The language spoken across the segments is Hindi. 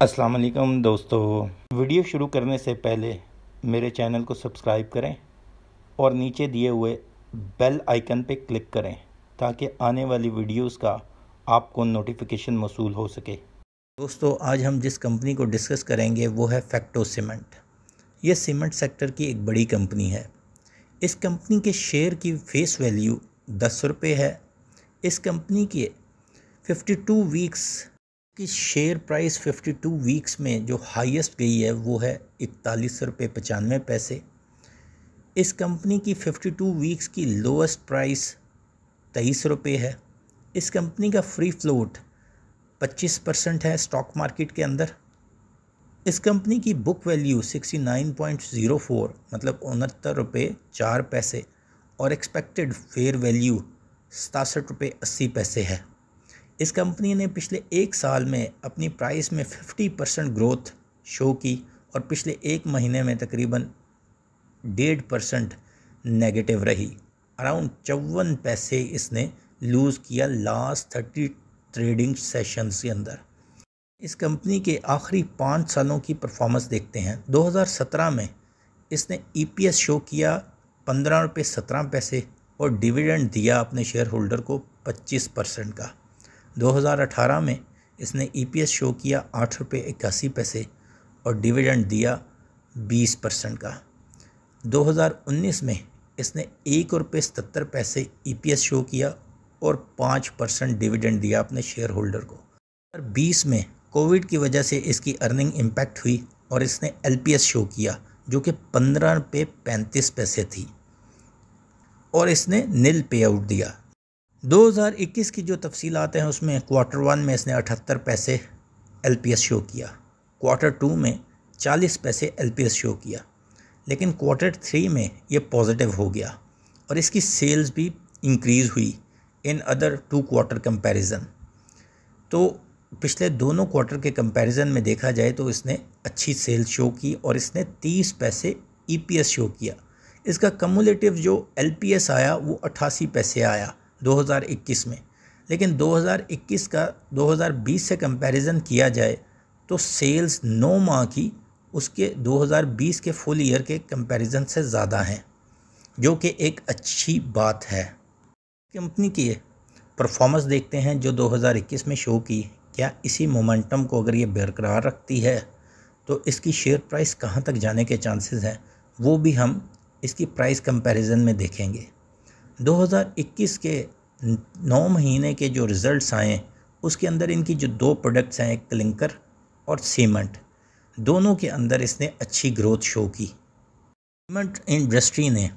अस्सलाम वालेकुम दोस्तों वीडियो शुरू करने से पहले मेरे चैनल को सब्सक्राइब करें और नीचे दिए हुए बेल आइकन पर क्लिक करें ताकि आने वाली वीडियोस का आपको नोटिफिकेशन मौसू हो सके दोस्तों आज हम जिस कंपनी को डिस्कस करेंगे वो है फैक्टो सीमेंट ये सीमेंट सेक्टर की एक बड़ी कंपनी है इस कंपनी के शेयर की फेस वैल्यू दस रुपये है इस कंपनी के 52 वीक्स कि शेयर प्राइस 52 वीक्स में जो हाईएस्ट गई है वो है इकतालीस रुपये पचानवे पैसे इस कंपनी की 52 वीक्स की लोएस्ट प्राइस तेईस रुपये है इस कंपनी का फ्री फ्लोट 25 परसेंट है स्टॉक मार्केट के अंदर इस कंपनी की बुक वैल्यू 69.04 मतलब उनहत्तर रुपये चार पैसे और एक्सपेक्टेड फेयर वैल्यू सतासठ रुपये अस्सी पैसे है इस कंपनी ने पिछले एक साल में अपनी प्राइस में 50 परसेंट ग्रोथ शो की और पिछले एक महीने में तकरीबन डेढ़ परसेंट नेगेटिव रही अराउंड चौवन पैसे इसने लूज़ किया लास्ट थर्टी ट्रेडिंग सेशंस के अंदर इस कंपनी के आखिरी पाँच सालों की परफॉर्मेंस देखते हैं 2017 में इसने ईपीएस e शो किया पंद्रह रुपये सत्रह पैसे और डिविडेंड दिया अपने शेयर होल्डर को पच्चीस परसेंट का 2018 में इसने ईपीएस e शो किया आठ रुपये इक्यासी पैसे और डिविडेंड दिया 20 परसेंट का 2019 में इसने एक रुपये सतर पैसे ईपीएस e शो किया और पाँच परसेंट डिविडेंड दिया अपने शेयर होल्डर को और बीस में कोविड की वजह से इसकी अर्निंग इम्पैक्ट हुई और इसने एल शो किया जो कि पंद्रह रुपये पैंतीस पैसे थी और इसने नील पे आउट दिया 2021 की जो तफसीलात हैं उसमें क्वार्टर वन में इसने अठहत्तर पैसे एल पी एस शो किया क्वार्टर टू में चालीस पैसे एल पी एस शो किया लेकिन क्वार्टर थ्री में ये पॉजिटिव हो गया और इसकी सेल्स भी इंक्रीज़ हुई in other two quarter comparison तो पिछले दोनों क्वार्टर के कंपैरिजन में देखा जाए तो इसने अच्छी सेल्स शो की और इसने तीस पैसे ई पी एस शो किया इसका कमोलेटिव जो एल पी एस आया वो अट्ठासी पैसे आया 2021 में लेकिन 2021 का 2020 से कंपैरिजन किया जाए तो सेल्स नौ माह की उसके 2020 के फुल ईयर के कंपैरिजन से ज़्यादा हैं जो कि एक अच्छी बात है कंपनी की परफॉर्मेंस देखते हैं जो 2021 में शो की क्या इसी मोमेंटम को अगर ये बरकरार रखती है तो इसकी शेयर प्राइस कहाँ तक जाने के चांसेस हैं वो भी हम इसकी प्राइस कंपैरिजन में देखेंगे 2021 के नौ महीने के जो रिज़ल्ट्स आए उसके अंदर इनकी जो दो प्रोडक्ट्स हैं क्लिंकर और सीमेंट दोनों के अंदर इसने अच्छी ग्रोथ शो की सीमेंट इंडस्ट्री ने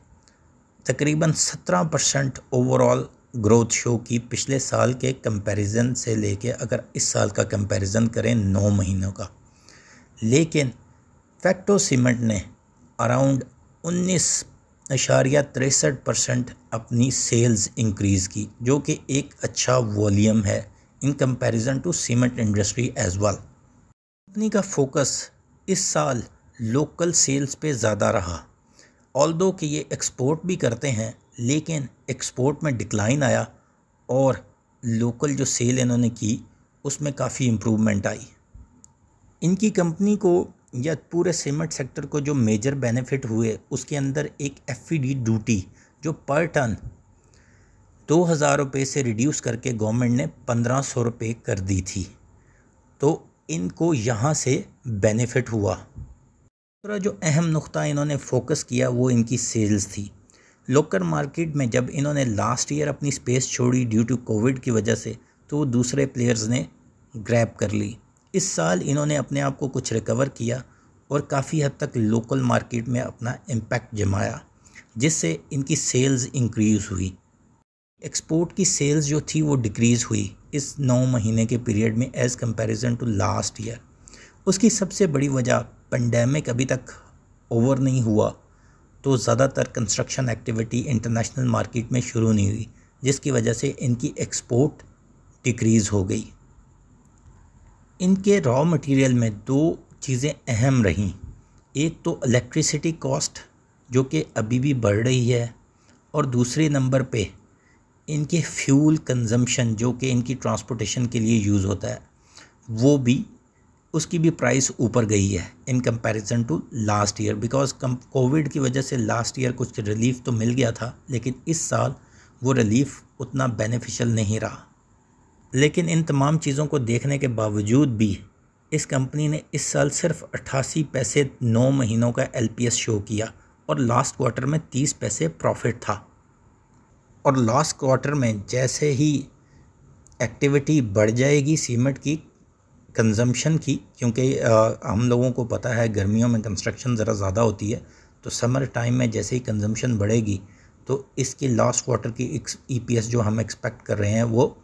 तकरीबन 17 परसेंट ओवरऑल ग्रोथ शो की पिछले साल के कंपैरिजन से लेके अगर इस साल का कंपैरिजन करें नौ महीनों का लेकिन फैक्टो सीमेंट ने अराउंड 19 अशारिया तिरसठ परसेंट अपनी सेल्स इंक्रीज़ की जो कि एक अच्छा वॉल्यूम है in comparison to cement industry as well company का फोकस इस साल लोकल सेल्स पे ज़्यादा रहा ऑल दो कि ये एक्सपोर्ट भी करते हैं लेकिन एक्सपोर्ट में डिक्लाइन आया और लोकल जो सेल इन्होंने की उसमें काफ़ी इम्प्रूवमेंट आई इनकी कंपनी को या पूरे सीमेंट सेक्टर को जो मेजर बेनिफिट हुए उसके अंदर एक एफ e ड्यूटी जो पर टन दो हज़ार रुपये से रिड्यूस करके गवर्नमेंट ने पंद्रह सौ रुपये कर दी थी तो इनको यहाँ से बेनिफिट हुआ दूसरा तो जो अहम नुक़ा इन्होंने फोकस किया वो इनकी सेल्स थी लोकल मार्केट में जब इन्होंने लास्ट ईयर अपनी स्पेस छोड़ी ड्यू टू कोविड की वजह से तो दूसरे प्लेयर्स ने ग्रैब कर ली इस साल इन्होंने अपने आप को कुछ रिकवर किया और काफ़ी हद तक लोकल मार्केट में अपना इम्पैक्ट जमाया जिससे इनकी सेल्स इंक्रीज़ हुई एक्सपोर्ट की सेल्स जो थी वो डिक्रीज़ हुई इस नौ महीने के पीरियड में as comparison to last year उसकी सबसे बड़ी वजह पेंडेमिक अभी तक ओवर नहीं हुआ तो ज़्यादातर कंस्ट्रक्शन एक्टिविटी इंटरनेशनल मार्केट में शुरू नहीं हुई जिसकी वजह से इनकी एक्सपोर्ट डिक्रीज़ हो गई इनके रॉ मटेरियल में दो चीज़ें अहम रहीं एक तो इलेक्ट्रिसिटी कॉस्ट जो कि अभी भी बढ़ रही है और दूसरे नंबर पे इनके फ्यूल कंजम्पशन जो कि इनकी ट्रांसपोर्टेशन के लिए यूज़ होता है वो भी उसकी भी प्राइस ऊपर गई है in comparison to last year because Covid की वजह से लास्ट ईयर कुछ रिलीफ तो मिल गया था लेकिन इस साल वो रिलीफ उतना बेनिफिशियल नहीं रहा लेकिन इन तमाम चीज़ों को देखने के बावजूद भी इस कंपनी ने इस साल सिर्फ अट्ठासी पैसे नौ महीनों का एल शो किया और लास्ट क्वार्टर में तीस पैसे प्रॉफिट था और लास्ट क्वार्टर में जैसे ही एक्टिविटी बढ़ जाएगी सीमेंट की कंजम्पशन की क्योंकि हम लोगों को पता है गर्मियों में कंस्ट्रक्शन ज़रा ज़्यादा होती है तो समर टाइम में जैसे ही कंजम्पशन बढ़ेगी तो इसकी लास्ट क्वार्टर की ई पी एस जो हम एक्सपेक्ट कर रहे हैं वो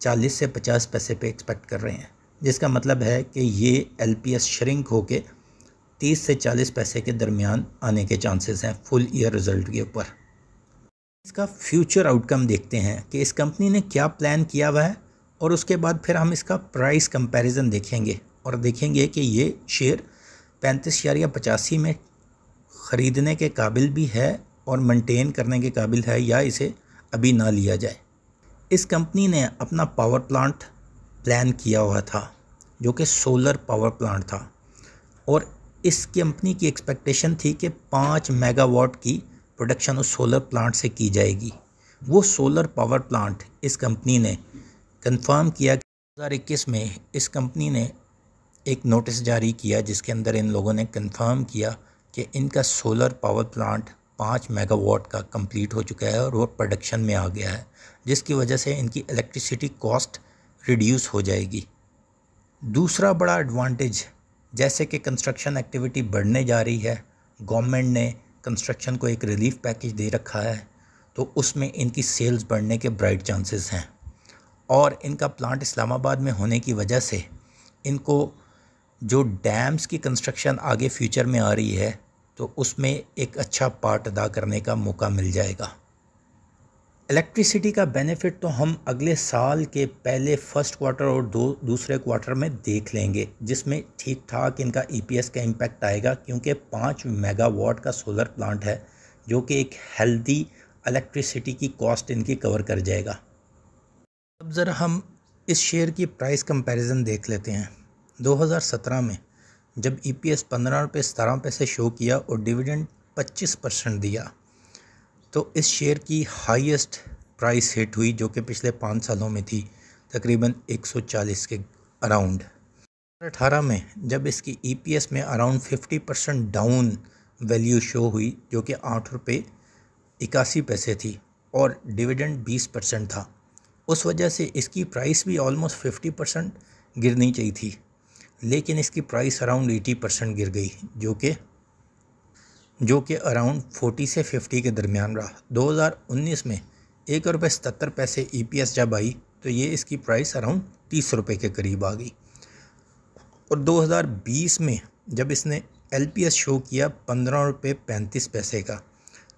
चालीस से पचास पैसे पे एक्सपेक्ट कर रहे हैं जिसका मतलब है कि ये एल पी एस श्रिंक होके तीस से चालीस पैसे के दरमियान आने के चांसेस हैं फुल ईयर रिज़ल्ट के ऊपर इसका फ्यूचर आउटकम देखते हैं कि इस कंपनी ने क्या प्लान किया हुआ है और उसके बाद फिर हम इसका प्राइस कंपैरिजन देखेंगे और देखेंगे कि ये शेयर पैंतीस हजार या पचासी में ख़रीदने के काबिल भी है और मेंटेन करने के काबिल है या इसे अभी ना लिया जाए इस कंपनी ने अपना पावर प्लांट प्लान किया हुआ था जो कि सोलर पावर प्लांट था और इस कंपनी की एक्सपेक्टेशन थी कि पाँच मेगावाट की प्रोडक्शन उस सोलर प्लांट से की जाएगी वो सोलर पावर प्लांट इस कंपनी ने कंफर्म किया कि 2021 में इस कंपनी ने एक नोटिस जारी किया जिसके अंदर इन लोगों ने कंफर्म किया कि इनका सोलर पावर प्लांट पाँच मेगावाट का कंप्लीट हो चुका है और वो प्रोडक्शन में आ गया है जिसकी वजह से इनकी इलेक्ट्रिसिटी कॉस्ट रिड्यूस हो जाएगी दूसरा बड़ा एडवांटेज जैसे कि कंस्ट्रक्शन एक्टिविटी बढ़ने जा रही है गवर्नमेंट ने कंस्ट्रक्शन को एक रिलीफ पैकेज दे रखा है तो उसमें इनकी सेल्स बढ़ने के ब्राइट चांसेस हैं और इनका प्लांट इस्लामाबाद में होने की वजह से इनको जो डैम्स की कंस्ट्रक्शन आगे फ्यूचर में आ रही है तो उसमें एक अच्छा पार्ट अदा करने का मौका मिल जाएगा इलेक्ट्रिसिटी का बेनिफिट तो हम अगले साल के पहले फर्स्ट क्वार्टर और दो दूसरे क्वार्टर में देख लेंगे जिसमें ठीक ठाक इनका ईपीएस e का इम्पैक्ट आएगा क्योंकि पाँच मेगावाट का सोलर प्लांट है जो कि एक हेल्दी इलेक्ट्रिसिटी की कॉस्ट इनकी कवर कर जाएगा अब ज़रा हम इस शेयर की प्राइस कंपैरिजन देख लेते हैं 2017 में जब ईपीएस e पंद्रह रुपये सतारह पैसे शो किया और डिविडेंड 25 परसेंट दिया तो इस शेयर की हाईएस्ट प्राइस हिट हुई जो कि पिछले पाँच सालों में थी तकरीबन 140 के अराउंड 2018 में जब इसकी ईपीएस e में around 50 percent down value show हुई जो कि आठ रुपये इक्यासी पैसे थी और डिविडेंड 20 परसेंट था उस वजह से इसकी प्राइस भी ऑलमोस्ट 50 परसेंट गिरनी चाहिए थी लेकिन इसकी प्राइस अराउंड 80 परसेंट गिर गई जो कि जो कि अराउंड 40 से 50 के दरमियान रहा 2019 में एक रुपये सतर पैसे ई e जब आई तो ये इसकी प्राइस अराउंड तीस रुपये के करीब आ गई और 2020 में जब इसने एल शो किया पंद्रह रुपये पैंतीस पैसे का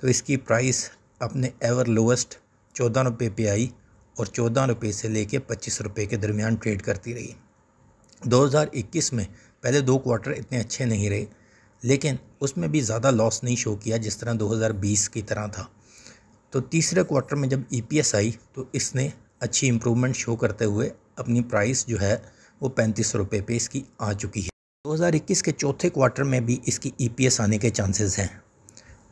तो इसकी प्राइस अपने एवर लोवेस्ट चौदह रुपये पे आई और चौदह रुपये से लेके पच्चीस रुपये के दरमियान ट्रेड करती रही 2021 में पहले दो क्वार्टर इतने अच्छे नहीं रहे लेकिन उसमें भी ज़्यादा लॉस नहीं शो किया जिस तरह 2020 की तरह था तो तीसरे क्वार्टर में जब ई e आई तो इसने अच्छी इम्प्रूवमेंट शो करते हुए अपनी प्राइस जो है वो पैंतीस रुपये पे इसकी आ चुकी है 2021 के चौथे क्वार्टर में भी इसकी ई e आने के चांसेस हैं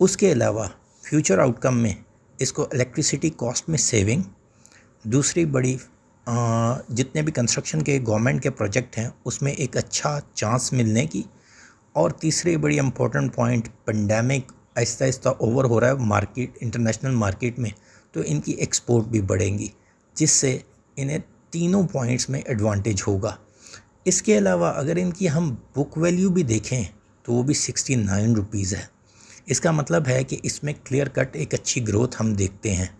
उसके अलावा फ्यूचर आउटकम में इसको इलेक्ट्रिसिटी कॉस्ट में सेविंग दूसरी बड़ी जितने भी कंस्ट्रक्शन के गवर्नमेंट के प्रोजेक्ट हैं उसमें एक अच्छा चांस मिलने की और तीसरे बड़ी इंपॉर्टेंट पॉइंट पेंडेमिक आहिस्ता आहिस्ता ओवर हो रहा है मार्केट इंटरनेशनल मार्केट में तो इनकी एक्सपोर्ट भी बढ़ेंगी जिससे इन्हें तीनों पॉइंट्स में एडवांटेज होगा इसके अलावा अगर इनकी हम बुक वैल्यू भी देखें तो वो भी सिक्सटी नाइन रुपीज़ है इसका मतलब है कि इसमें क्लियर कट एक अच्छी ग्रोथ हम देखते हैं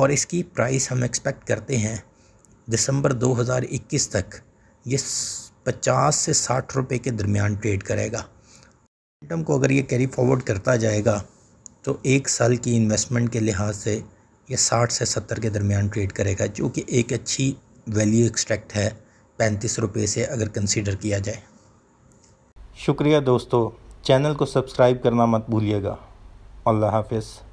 और इसकी प्राइस हम एक्सपेक्ट करते हैं दिसंबर 2021 तक ये पचास से साठ रुपये के दरमियान ट्रेड करेगा मोमेंटम को अगर ये कैरी फॉरवर्ड करता जाएगा तो एक साल की इन्वेस्टमेंट के लिहाज से ये साठ से सत्तर के दरमियान ट्रेड करेगा जो कि एक अच्छी वैल्यू एक्सट्रैक्ट है पैंतीस रुपये से अगर कंसिडर किया जाए शुक्रिया दोस्तों चैनल को सब्सक्राइब करना मत भूलिएगा अल्लाह हाफिज़